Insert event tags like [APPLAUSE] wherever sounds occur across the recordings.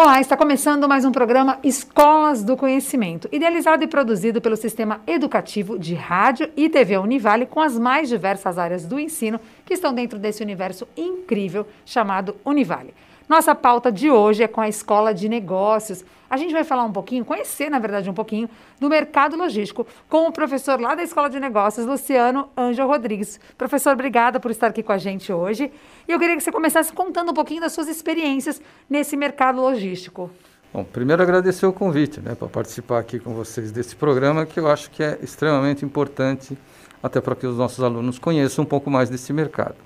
Olá, está começando mais um programa Escolas do Conhecimento, idealizado e produzido pelo Sistema Educativo de Rádio e TV Univale com as mais diversas áreas do ensino que estão dentro desse universo incrível chamado Univale. Nossa pauta de hoje é com a Escola de Negócios. A gente vai falar um pouquinho, conhecer, na verdade, um pouquinho do mercado logístico com o professor lá da Escola de Negócios, Luciano Ângelo Rodrigues. Professor, obrigada por estar aqui com a gente hoje. E eu queria que você começasse contando um pouquinho das suas experiências nesse mercado logístico. Bom, primeiro agradecer o convite né, para participar aqui com vocês desse programa, que eu acho que é extremamente importante, até para que os nossos alunos conheçam um pouco mais desse mercado.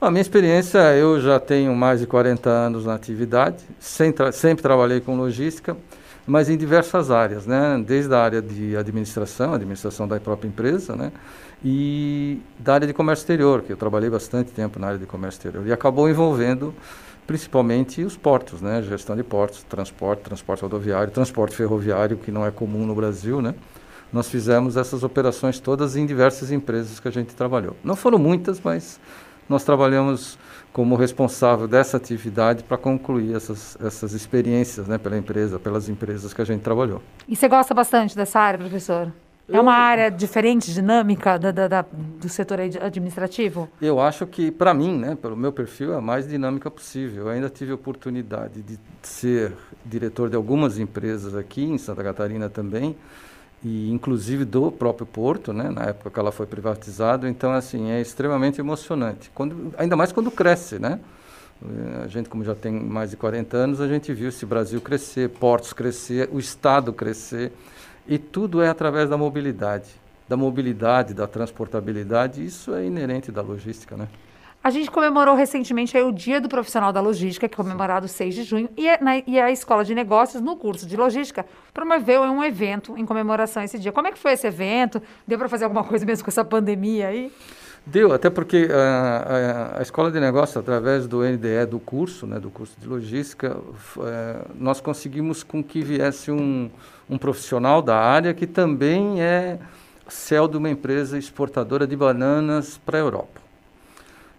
A minha experiência, eu já tenho mais de 40 anos na atividade, sempre, sempre trabalhei com logística, mas em diversas áreas, né, desde a área de administração, administração da própria empresa, né, e da área de comércio exterior, que eu trabalhei bastante tempo na área de comércio exterior, e acabou envolvendo principalmente os portos, né? Gestão de portos, transporte, transporte rodoviário, transporte ferroviário, que não é comum no Brasil, né? Nós fizemos essas operações todas em diversas empresas que a gente trabalhou. Não foram muitas, mas nós trabalhamos como responsável dessa atividade para concluir essas, essas experiências né, pela empresa, pelas empresas que a gente trabalhou. E você gosta bastante dessa área, professor? É uma área diferente, dinâmica da, da, da, do setor administrativo? Eu acho que, para mim, né, pelo meu perfil, é a mais dinâmica possível. Eu ainda tive oportunidade de ser diretor de algumas empresas aqui em Santa Catarina também, e inclusive do próprio porto, né, na época que ela foi privatizada. Então, assim, é extremamente emocionante. Quando, ainda mais quando cresce, né? Eh, a gente, como já tem mais de 40 anos, a gente viu esse Brasil crescer, portos crescer, o Estado crescer. E tudo é através da mobilidade, da mobilidade, da transportabilidade, isso é inerente da logística, né? A gente comemorou recentemente o Dia do Profissional da Logística, que é comemorado 6 de junho, e, é, na, né, e é a Escola de Negócios, no curso de Logística, promoveu é um evento em comemoração a esse dia. Como é que foi esse evento? Deu para fazer alguma coisa mesmo com essa pandemia aí? Deu, até porque a, a, a, Escola de Negócios, através do NDE, do curso, né, do curso de logística, é, nós conseguimos com que viesse um, um profissional da área que também é céu de uma empresa exportadora de bananas para a Europa.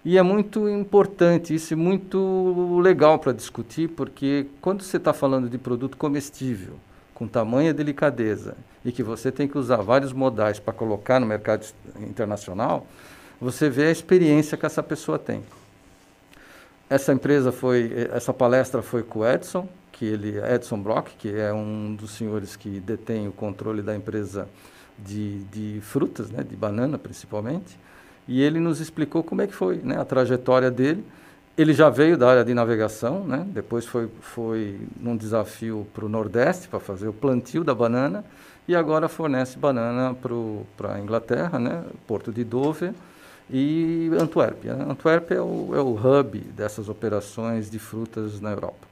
E é muito importante isso e é muito legal para discutir, porque quando você está falando de produto comestível, com tamanha delicadeza, e que você tem que usar vários modais para colocar no mercado internacional, você vê a experiência que essa pessoa tem. Essa empresa foi, essa palestra foi com o Edson, que ele, Edson Brock, que é um dos senhores que detém o controle da empresa de, de frutas, né, de banana principalmente, e ele nos explicou como é que foi, né, a trajetória dele. Ele já veio da área de navegação, né, depois foi, foi num desafio para o Nordeste para fazer o plantio da banana e agora fornece banana para a Inglaterra, né, Porto de Dover, e Antuérpia. Antuérpia é o, é o hub dessas operações de frutas na Europa.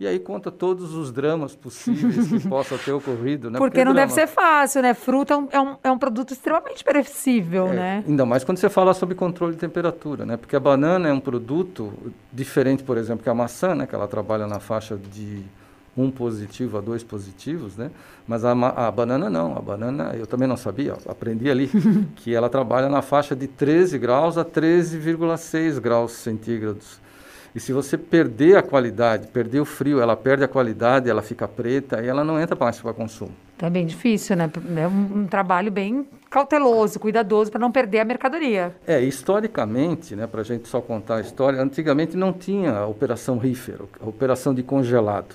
E aí conta todos os dramas possíveis que [LAUGHS] possa ter ocorrido, né? Porque, Porque é não drama... deve ser fácil, né? Fruta é, é um, é um, produto extremamente perecível, é, né? Ainda mais quando você fala sobre controle de temperatura, né? Porque a banana é um produto diferente, por exemplo, que a maçã, né? Que ela trabalha na faixa de um positivo a dois positivos, né? Mas a, a banana não, a banana eu também não sabia, aprendi ali [LAUGHS] que ela trabalha na faixa de 13 graus a 13,6 graus centígrados. E se você perder a qualidade, perder o frio, ela perde a qualidade, ela fica preta e ela não entra mais para consumo. Então é bem difícil, né? É um, um trabalho bem cauteloso, cuidadoso para não perder a mercadoria. É, historicamente, né, para a gente só contar a história, antigamente não tinha a operação Riffer, a operação de congelado.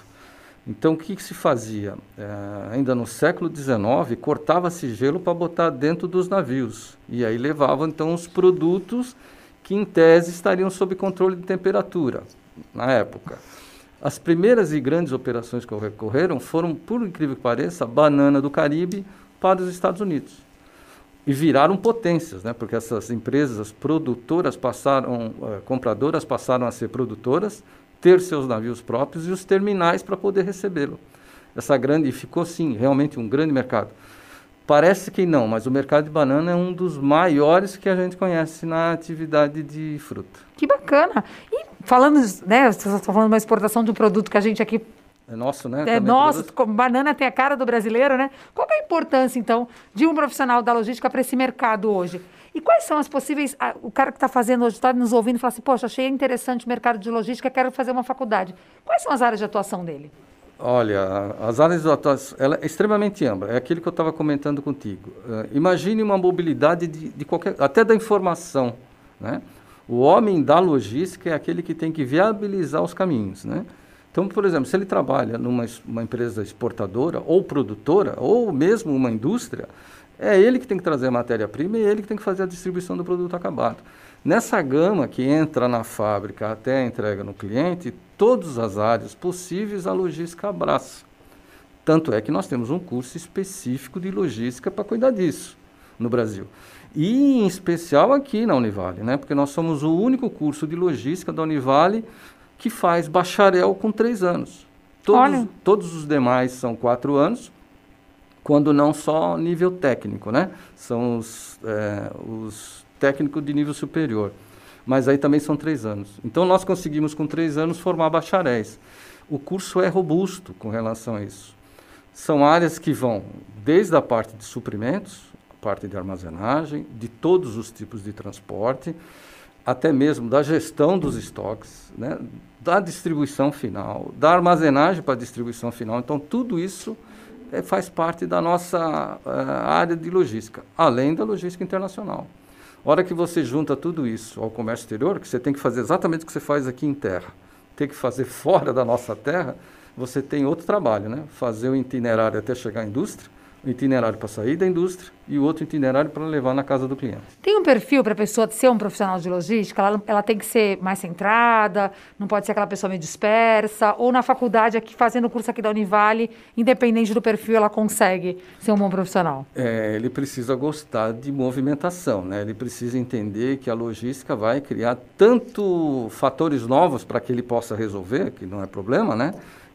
Então, o que, que se fazia? É, ainda no século XIX, cortava-se gelo para botar dentro dos navios. E aí levavam, então, os produtos que, em tese, estariam sob controle de temperatura, na época. As primeiras e grandes operações que ocorreram foram, por incrível que pareça, banana do Caribe para os Estados Unidos. E viraram potências, né? porque essas empresas produtoras passaram, eh, compradoras passaram a ser produtoras, ter seus navios próprios e os terminais para poder recebê-lo. Essa grande ficou sim, realmente um grande mercado. Parece que não, mas o mercado de banana é um dos maiores que a gente conhece na atividade de fruta. Que bacana! E falando, né, você está falando de uma exportação de um produto que a gente aqui é nosso, né? É nosso, produz. banana tem a cara do brasileiro, né? Qual é a importância, então, de um profissional da logística para esse mercado hoje? E quais são as possíveis. o cara que está fazendo hoje, está nos ouvindo e fala assim, poxa, achei interessante o mercado de logística, quero fazer uma faculdade. Quais são as áreas de atuação dele? Olha, as áreas de atuação, ela é extremamente ampla, é aquilo que eu estava comentando contigo. Uh, imagine uma mobilidade de, de qualquer, até da informação, né? O homem da logística é aquele que tem que viabilizar os caminhos, né? Então, por exemplo, se ele trabalha numa empresa exportadora ou produtora, ou mesmo uma indústria, é ele que tem que trazer a matéria-prima e é ele que tem que fazer a distribuição do produto acabado. Nessa gama que entra na fábrica até a entrega no cliente, todas as áreas possíveis a logística abraça. Tanto é que nós temos um curso específico de logística para cuidar disso no Brasil. E em especial aqui na Univale, né? porque nós somos o único curso de logística da Univale que faz bacharel com três anos. Todos, todos os demais são quatro anos, quando não só nível técnico, né? São os, é, os técnicos de nível superior. Mas aí também são três anos. Então nós conseguimos com três anos formar bacharéis. O curso é robusto com relação a isso. São áreas que vão desde a parte de suprimentos, a parte de armazenagem, de todos os tipos de transporte, até mesmo da gestão dos estoques, né, da distribuição final, da armazenagem para a distribuição final. Então, tudo isso é, faz parte da nossa uh, área de logística, além da logística internacional. hora que você junta tudo isso ao comércio exterior, que você tem que fazer exatamente o que você faz aqui em terra, tem que fazer [LAUGHS] fora da nossa terra, você tem outro trabalho, né? Fazer o itinerário até chegar à indústria, itinerário para sair da indústria e outro itinerário para levar na casa do cliente. Tem um perfil para a pessoa ser um profissional de logística? Ela, ela tem que ser mais centrada, não pode ser aquela pessoa meio dispersa, ou na faculdade, aqui fazendo o curso aqui da Univale, independente do perfil, ela consegue ser um bom profissional? É, ele precisa gostar de movimentação, né? ele precisa entender que a logística vai criar tanto fatores novos para que ele possa resolver, que não é problema, né?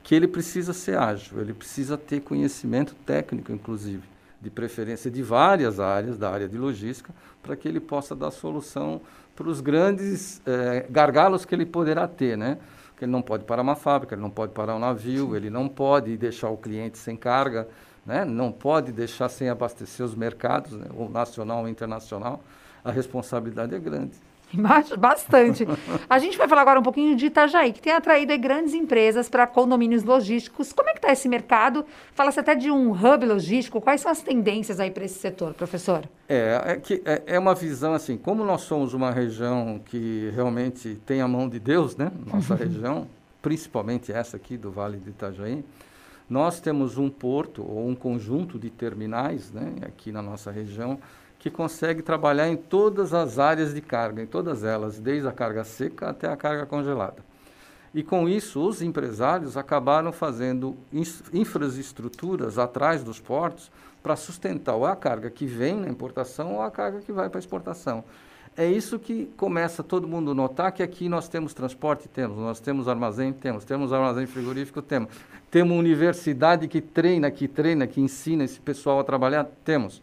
que ele precisa ser ágil, ele precisa ter conhecimento técnico, inclusive, de preferência de várias áreas da área de logística, para que ele possa dar solução para os grandes eh, gargalos que ele poderá ter, né? Porque ele não pode parar uma fábrica, ele não pode parar um navio, ele não pode deixar o cliente sem carga, né? Não pode deixar sem abastecer os mercados, né? o nacional ou internacional. A responsabilidade é grande. [LAUGHS] bastante. A gente vai falar agora um pouquinho de Itajaí, que tem atraído grandes empresas para condomínios logísticos. Como é que está esse mercado? Fala-se até de um hub logístico. Quais são as tendências aí para esse setor, professor? É, é, que, é, é, uma visão assim, como nós somos uma região que realmente tem a mão de Deus, né? Nossa uhum. região, principalmente essa aqui do Vale de Itajaí, nós temos um porto ou um conjunto de terminais né? aqui na nossa região que consegue trabalhar em todas as áreas de carga, em todas elas, desde a carga seca até a carga congelada. E com isso, os empresários acabaram fazendo infraestruturas atrás dos portos para sustentar ou a carga que vem na importação ou a carga que vai para a exportação. É isso que começa todo mundo notar que aqui nós temos transporte, temos, nós temos armazém, temos, temos armazém frigorífico, temos. Temos universidade que treina, que treina, que ensina esse pessoal a trabalhar, temos.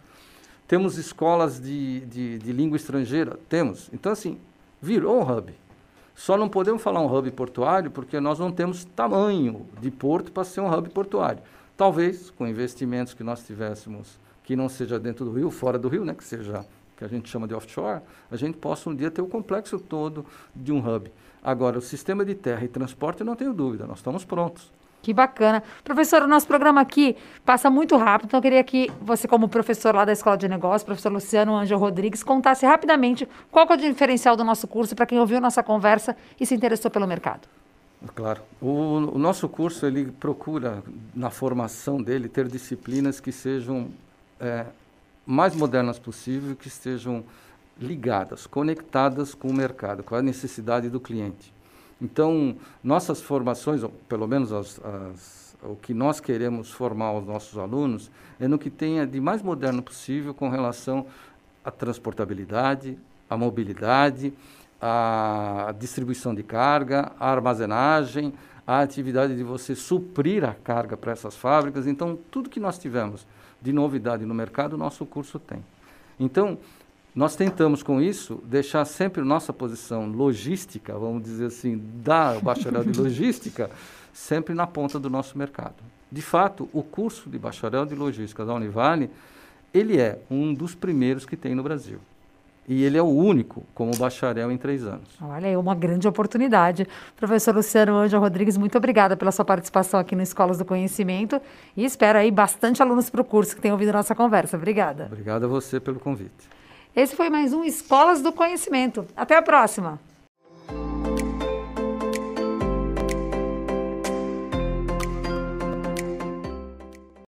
Temos escolas de, de, de língua estrangeira? Temos. Então, assim, virou um hub. Só não podemos falar um hub portuário porque nós não temos tamanho de porto para ser um hub portuário. Talvez com investimentos que nós tivéssemos, que não seja dentro do rio, fora do rio, né, que seja que a gente chama de offshore, a gente possa um dia ter o complexo todo de um hub. Agora, o sistema de terra e transporte, não tenho dúvida, nós estamos prontos. Que bacana. Professor, o nosso programa aqui passa muito rápido, então eu queria que você, como professor lá da Escola de Negócios, professor Luciano Anjo Rodrigues, contasse rapidamente qual é o diferencial do nosso curso para quem ouviu nossa conversa e se interessou pelo mercado. Claro. O, o nosso curso, ele procura, na formação dele, ter disciplinas que sejam é, mais modernas possível, que estejam ligadas, conectadas com o mercado, com a necessidade do cliente. Então, nossas formações, ou pelo menos as, as, o que nós queremos formar os nossos alunos, é no que tenha de mais moderno possível com relação à transportabilidade, à mobilidade, à distribuição de carga, à armazenagem, à atividade de você suprir a carga para essas fábricas. Então, tudo que nós tivemos de novidade no mercado, o nosso curso tem. Então, nós tentamos com isso deixar sempre nossa posição logística, vamos dizer assim, da bacharel de [LAUGHS] logística, sempre na ponta do nosso mercado. De fato, o curso de bacharel de logística da Univale, ele é um dos primeiros que tem no Brasil. E ele é o único como bacharel em três anos. Olha, é uma grande oportunidade. Professor Luciano Ângelo Rodrigues, muito obrigada pela sua participação aqui no Escolas do Conhecimento e espero aí bastante alunos para o curso que tenham ouvido a nossa conversa. Obrigada. Obrigado a você pelo convite. Esse foi mais um Escolas do Conhecimento. Até a próxima!